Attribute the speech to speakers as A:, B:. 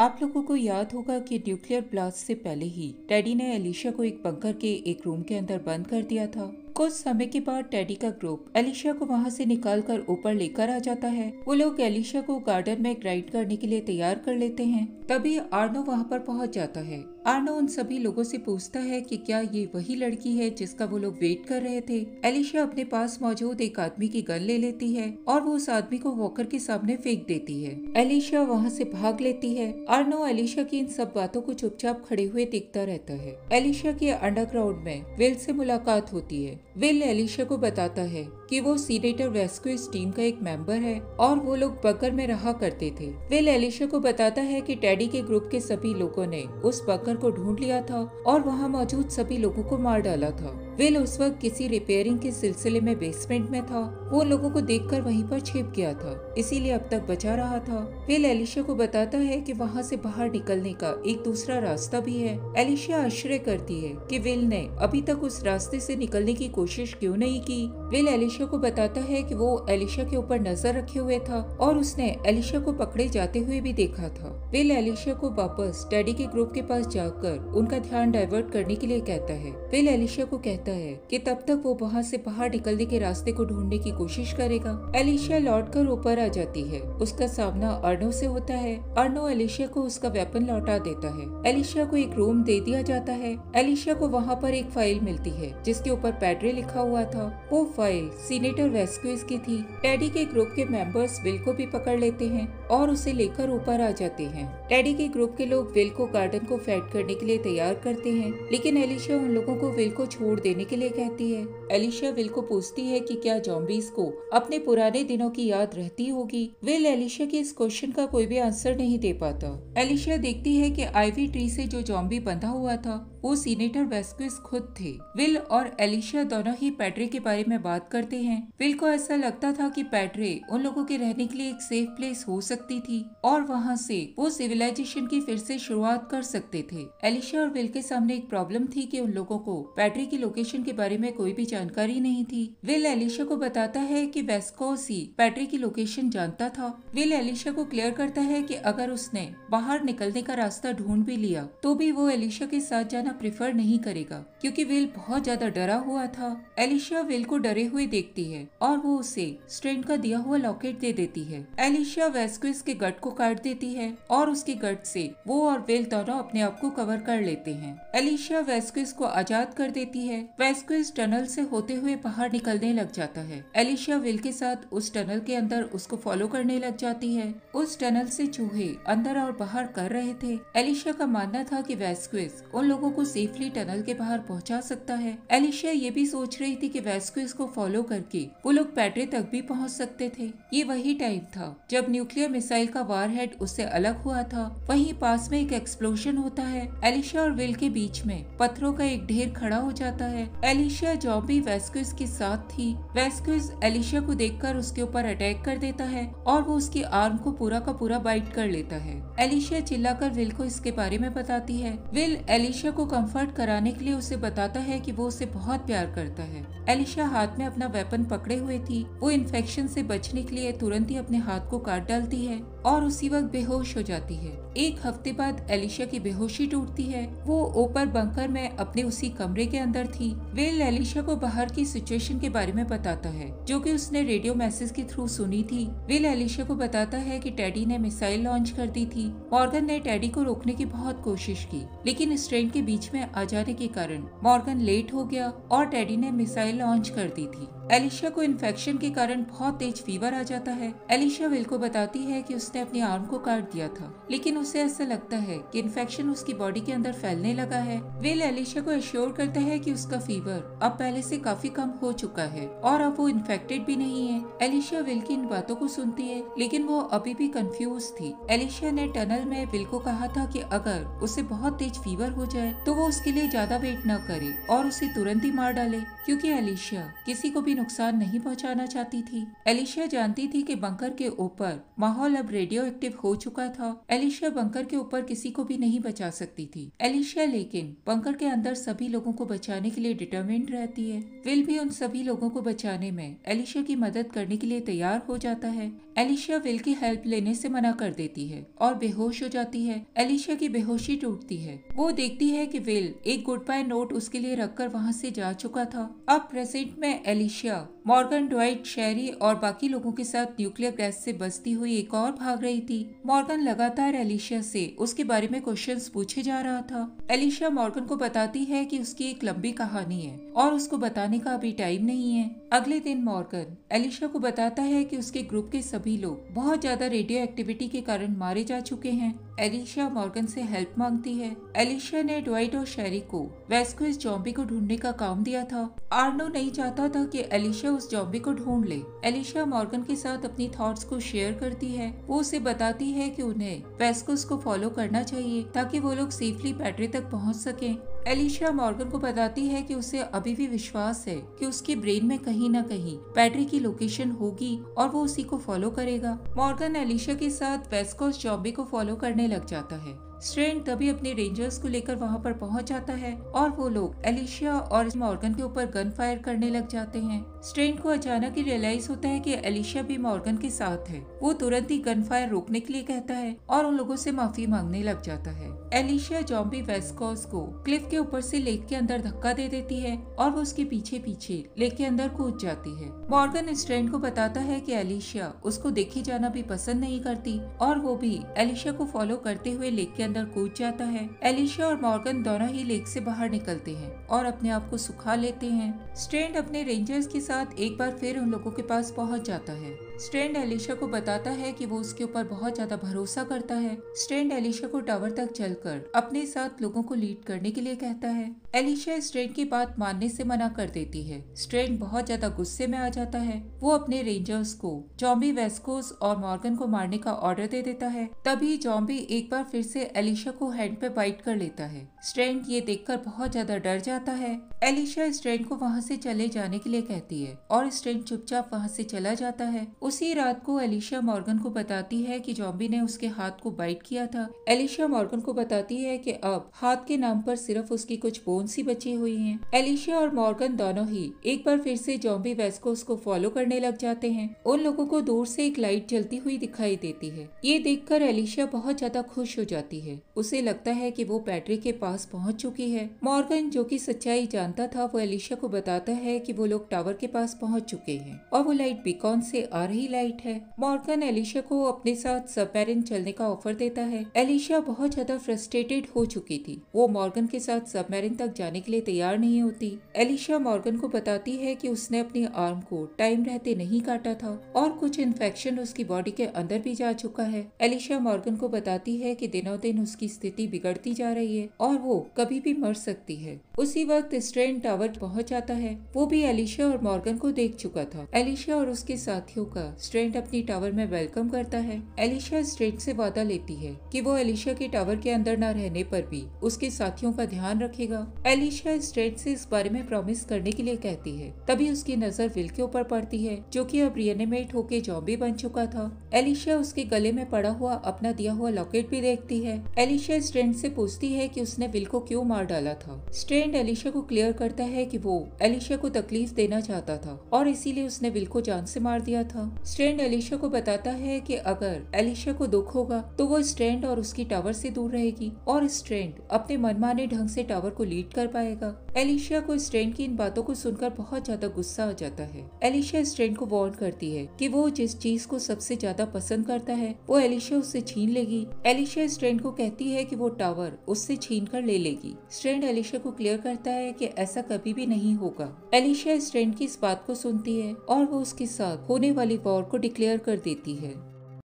A: आप लोगों को याद होगा कि न्यूक्लियर ब्लास्ट से पहले ही डैडी ने एलिशा को एक बंकर के एक रूम के अंदर बंद कर दिया था कुछ समय के बाद टेडी का ग्रुप एलिशा को वहाँ से निकाल कर ऊपर लेकर आ जाता है वो लोग एलिशा को गार्डन में ग्राइंड करने के लिए तैयार कर लेते हैं तभी आर्नो वहाँ पर पहुँच जाता है आर्नो उन सभी लोगों से पूछता है कि क्या ये वही लड़की है जिसका वो लोग वेट कर रहे थे एलिशा अपने पास मौजूद एक आदमी की गन ले लेती है और वो उस आदमी को वॉकर के सामने फेंक देती है एलिशा वहाँ से भाग लेती है आर्नो एलिशा की इन सब बातों को चुपचाप खड़े हुए देखता रहता है एलिशा के अंडरग्राउंड में विल से मुलाकात होती है विल एलिशा को बताता है कि वो सीनेटर रेस्क्यू टीम का एक मेंबर है और वो लोग बकर में रहा करते थे विल एलिशा को बताता है कि टैडी के ग्रुप के सभी लोगों ने उस बकर को ढूंढ लिया था और वहाँ मौजूद सभी लोगों को मार डाला था विल उस वक्त किसी रिपेयरिंग के सिलसिले में बेसमेंट में था वो लोगों को देखकर वहीं पर छिप गया था इसीलिए अब तक बचा रहा था विल एलिशा को बताता है कि वहाँ से बाहर निकलने का एक दूसरा रास्ता भी है एलिशा आश्चर्य करती है कि विल ने अभी तक उस रास्ते से निकलने की कोशिश क्यों नहीं की विल एलिशा को बताता है कि वो एलिशा के ऊपर नजर रखे हुए था और उसने एलिशा को पकड़े जाते हुए भी देखा था विल एलिशा को वापस डैडी के ग्रुप के पास जाकर उनका ध्यान डाइवर्ट करने के लिए कहता है विल एलिशा को कहता सकता है कि तब तक वो वहाँ से बाहर निकलने के रास्ते को ढूंढने की कोशिश करेगा एलिशिया कर ऊपर आ जाती है उसका सामना अर्नो से होता है अर्नो एलिशिया को उसका वेपन लौटा देता है एलिशिया को एक रूम दे दिया जाता है एलिशिया को वहाँ पर एक फाइल मिलती है जिसके ऊपर पैड्रे लिखा हुआ था वो फाइल सीनेटर वेस्क्यूज की थी टैडी के ग्रुप के मेंबर्स विल को भी पकड़ लेते हैं और उसे लेकर ऊपर आ जाते हैं टैडी के ग्रुप के लोग विल को गार्डन को फैट करने के लिए तैयार करते हैं लेकिन एलिशिया उन लोगों को विल को छोड़ देने देने के लिए कहती है एलिशा विल को पूछती है कि क्या जॉम्बीज को अपने पुराने दिनों की याद रहती होगी विल एलिशा के इस क्वेश्चन का कोई भी आंसर नहीं दे पाता एलिशा देखती है कि आईवी ट्री से जो जॉम्बी बंधा हुआ था वो सीनेटर वेस्क्विस खुद थे विल और एलिशा दोनों ही पैट्रे के बारे में बात करते हैं विल को ऐसा लगता था कि पैट्रे उन लोगों के रहने के लिए एक सेफ प्लेस हो सकती थी और वहाँ से वो सिविलाइजेशन की फिर से शुरुआत कर सकते थे एलिशा और विल के सामने एक प्रॉब्लम थी कि उन लोगों को पैट्रे की लोकेशन के बारे में कोई भी जानकारी नहीं थी विल एलिशा को बताता है कि वेस्कोसी बैटरी की लोकेशन जानता था विल एलिशा को क्लियर करता है कि अगर उसने बाहर निकलने का रास्ता ढूंढ भी लिया तो भी वो एलिशा के साथ जाना प्रेफर नहीं करेगा क्योंकि विल बहुत ज्यादा डरा हुआ था एलिशा विल को डरे हुए देखती है और वो उसे स्ट्रेन का दिया हुआ लॉकेट दे देती है एलिशा वेस्कुस के गट को काट देती है और उसके गट से वो और विल दोनों अपने आप को कवर कर लेते हैं एलिशा वेस्कुस को आजाद कर देती है वेस्कुस टनल से होते हुए बाहर निकलने लग जाता है एलिशिया विल के साथ उस टनल के अंदर उसको फॉलो करने लग जाती है उस टनल से चूहे अंदर और बाहर कर रहे थे एलिशिया का मानना था कि वेस्क्विज उन लोगों को सेफली टनल के बाहर पहुंचा सकता है एलिशिया ये भी सोच रही थी कि वेस्क्विज को फॉलो करके वो लोग पैट्रे तक भी पहुँच सकते थे ये वही टाइम था जब न्यूक्लियर मिसाइल का वारहेड उससे अलग हुआ था वही पास में एक एक्सप्लोशन होता है एलिशिया और विल के बीच में पत्थरों का एक ढेर खड़ा हो जाता है एलिशिया जॉबी भी वेस्क्यूज के साथ थी वेस्क्यूज एलिशा को देखकर उसके ऊपर अटैक कर देता है और वो उसकी आर्म को पूरा का पूरा बाइट कर लेता है एलिशा चिल्लाकर विल को इसके बारे में बताती है विल एलिशा को कंफर्ट कराने के लिए उसे बताता है कि वो उसे बहुत प्यार करता है एलिशा हाथ में अपना वेपन पकड़े हुए थी वो इन्फेक्शन से बचने के लिए तुरंत ही अपने हाथ को काट डालती है और उसी वक्त बेहोश हो जाती है एक हफ्ते बाद एलिशा की बेहोशी टूटती है वो ऊपर बंकर में अपने उसी कमरे के अंदर थी विल एलिशा को बाहर की सिचुएशन के बारे में बताता है जो कि उसने रेडियो मैसेज के थ्रू सुनी थी विल एलिशा को बताता है कि टैडी ने मिसाइल लॉन्च कर दी थी मॉर्गन ने टैडी को रोकने की बहुत कोशिश की लेकिन इस ट्रेन के बीच में आ जाने के कारण मॉर्गन लेट हो गया और टैडी ने मिसाइल लॉन्च कर दी थी एलिशा को इन्फेक्शन के कारण बहुत तेज फीवर आ जाता है एलिशा विल को बताती है कि उसने अपने आर्म को काट दिया था लेकिन उसे ऐसा लगता है कि इन्फेक्शन उसकी बॉडी के अंदर फैलने लगा है विल एलिशा को एश्योर करता है कि उसका फीवर अब पहले से से काफी कम हो चुका है और अब वो इन्फेक्टेड भी नहीं है एलिशिया विल की इन बातों को सुनती है लेकिन वो अभी भी कंफ्यूज थी एलिशिया ने टनल में विल को कहा था कि अगर उसे बहुत तेज फीवर हो जाए तो वो उसके लिए ज्यादा वेट न करे और उसे तुरंत ही मार डाले क्योंकि एलिशिया किसी को भी नुकसान नहीं पहुंचाना चाहती थी एलिशिया जानती थी कि बंकर के ऊपर माहौल अब रेडियो एक्टिव हो चुका था एलिशिया बंकर के ऊपर किसी को भी नहीं बचा सकती थी एलिशिया लेकिन बंकर के अंदर सभी लोगों को बचाने के लिए डिटर्मिंड रहती है विल भी उन सभी लोगों को बचाने में एलिशा की मदद करने के लिए तैयार हो जाता है एलिशा विल की हेल्प लेने से मना कर देती है और बेहोश हो जाती है एलिशा की बेहोशी टूटती है वो देखती है कि विल एक गुड बाय नोट उसके लिए रखकर वहाँ से जा चुका था अब प्रेजेंट में एलिशिया मॉर्गन डॉइट शेरी और बाकी लोगों के साथ न्यूक्लियर गैस से बचती हुई एक और भाग रही थी मॉर्गन लगातार एलिशिया से उसके बारे में क्वेश्चन पूछे जा रहा था एलिशिया मॉर्गन को बताती है की उसकी एक लंबी कहानी है और उसको बता बताने का अभी टाइम नहीं है अगले दिन मॉर्गन एलिशा को बताता है कि उसके ग्रुप के सभी लोग बहुत ज्यादा रेडियो एक्टिविटी के कारण मारे जा चुके हैं एलिशा मॉर्गन से हेल्प मांगती है एलिशा ने ड्वाइट और शेरी को वेस्को इस जॉम्बी को ढूंढने का काम दिया था आर्नो नहीं चाहता था कि एलिशा उस जॉम्बी को ढूंढ ले एलिशा मॉर्गन के साथ अपनी थॉट्स को शेयर करती है वो उसे बताती है कि उन्हें वेस्कोस को फॉलो करना चाहिए ताकि वो लोग सेफली बैटरी तक पहुंच सकें एलिशा मॉर्गन को बताती है कि उसे अभी भी विश्वास है कि उसके ब्रेन में कहीं ना कहीं पैट्री की लोकेशन होगी और वो उसी को फॉलो करेगा मॉर्गन एलिशा के साथ वेस्कोस चौबे को फॉलो करने लग जाता है स्ट्रेन तभी अपने रेंजर्स को लेकर वहां पर पहुंच जाता है और वो लोग एलिशिया और मॉर्गन के ऊपर गन फायर करने लग जाते हैं स्ट्रेन को अचानक ही रियलाइज होता है कि एलिशिया भी मॉर्गन के साथ है वो तुरंत ही गन फायर रोकने के लिए कहता है और उन लोगों से माफी मांगने लग जाता है एलिशिया जॉम्बी वेस्कॉस को क्लिफ के ऊपर से लेक के अंदर धक्का दे देती है और वो उसके पीछे पीछे लेक के अंदर कूद जाती है मॉर्गन स्ट्रेन को बताता है की एलिशिया उसको देखे जाना भी पसंद नहीं करती और वो भी एलिशिया को फॉलो करते हुए लेक के अंदर कूद जाता है एलिशा और मॉर्गन दोनों ही लेक से बाहर निकलते हैं और अपने आप को सुखा लेते हैं स्ट्रेंड अपने रेंजर्स के साथ एक बार फिर उन लोगों के पास पहुंच जाता है स्टैंड एलिशा को बताता है कि वो उसके ऊपर बहुत ज्यादा भरोसा करता है स्टैंड एलिशा को टावर तक चलकर अपने साथ लोगों को लीड करने के लिए कहता है एलिशा स्ट्रेंड की बात मानने से मना कर देती है स्ट्रेंड बहुत ज्यादा गुस्से में आ जाता है वो अपने रेंजर्स को जॉम्बी वेस्कोस और मॉर्गन को मारने का ऑर्डर दे देता है तभी जॉम्बी एक बार फिर से एलिशा को हैंड पे बाइट कर लेता है स्ट्रेंड ये देखकर बहुत ज्यादा डर जाता है एलिशा स्ट्रेंड को वहाँ से चले जाने के लिए कहती है और स्ट्रेंड चुपचाप वहाँ से चला जाता है उसी रात को एलिशा मॉर्गन को बताती है कि जॉम्बी ने उसके हाथ को बाइट किया था एलिशा मॉर्गन को बताती है कि अब हाथ के नाम पर सिर्फ उसकी कुछ बोन्स ही बची हुई हैं। एलिशा और मॉर्गन दोनों ही एक बार फिर से जॉम्बी वेस्कोस को फॉलो करने लग जाते हैं उन लोगों को दूर से एक लाइट जलती हुई दिखाई देती है ये देखकर एलिशा बहुत ज्यादा खुश हो जाती है उसे लगता है की वो बैटरी के पास पहुँच चुकी है मॉर्गन जो की सच्चाई जानता था वो एलिशा को बताता है की वो लोग टावर के पास पहुँच चुके हैं और वो लाइट बिकॉन से आ रही ही लाइट है मॉर्गन एलिशा को अपने साथ सबमेरिन चलने का ऑफर देता है एलिशा बहुत ज्यादा फ्रस्ट्रेटेड हो चुकी थी वो मॉर्गन के साथ सबमेरिन तक जाने के लिए तैयार नहीं होती एलिशा मॉर्गन को बताती है कि उसने अपने आर्म को टाइम रहते नहीं काटा था और कुछ इन्फेक्शन उसकी बॉडी के अंदर भी जा चुका है एलिशा मॉर्गन को बताती है कि दिनों दिन उसकी स्थिति बिगड़ती जा रही है और वो कभी भी मर सकती है उसी वक्त स्ट्रेन टावर पहुंच जाता है वो भी एलिशा और मॉर्गन को देख चुका था एलिशा और उसके साथियों का स्ट्रेंट अपनी टावर में वेलकम करता है एलिशा स्ट्रेंट से वादा लेती है कि वो एलिशा के टावर के अंदर न रहने पर भी उसके साथियों का ध्यान रखेगा एलिशा स्ट्रेंट से इस बारे में प्रॉमिस करने के लिए कहती है तभी उसकी नजर विल के ऊपर पड़ती है जो की अब रियनिमेट होके जॉम्बी बन चुका था एलिशा उसके गले में पड़ा हुआ अपना दिया हुआ लॉकेट भी देखती है एलिशा स्ट्रेंट से पूछती है की उसने विल को क्यूँ मार डाला था स्ट्रेंट एलिशा को क्लियर करता है की वो एलिशा को तकलीफ देना चाहता था और इसीलिए उसने विल को जान से मार दिया था स्ट्रेंड एलिशा को बताता है कि अगर एलिशा को दुख होगा तो वो स्ट्रेंड और उसकी टावर से दूर रहेगी और स्ट्रेंड अपने मनमाने ढंग से टावर को लीड कर पाएगा एलिशा को स्ट्रेंड की इन बातों को सुनकर बहुत ज्यादा गुस्सा आ जाता है एलिशा स्ट्रैंड को वार्न करती है कि वो जिस चीज को सबसे ज्यादा पसंद करता है वो एलिशा उससे छीन लेगी एलिशा स्ट्रेंड को कहती है की वो टावर उससे छीन कर ले लेगी स्ट्रेंड एलिशा को क्लियर करता है की ऐसा कभी भी नहीं होगा एलिशा स्ट्रेंड की इस बात को सुनती है और वो उसके साथ होने वाली पावर को डिक्लेयर कर देती है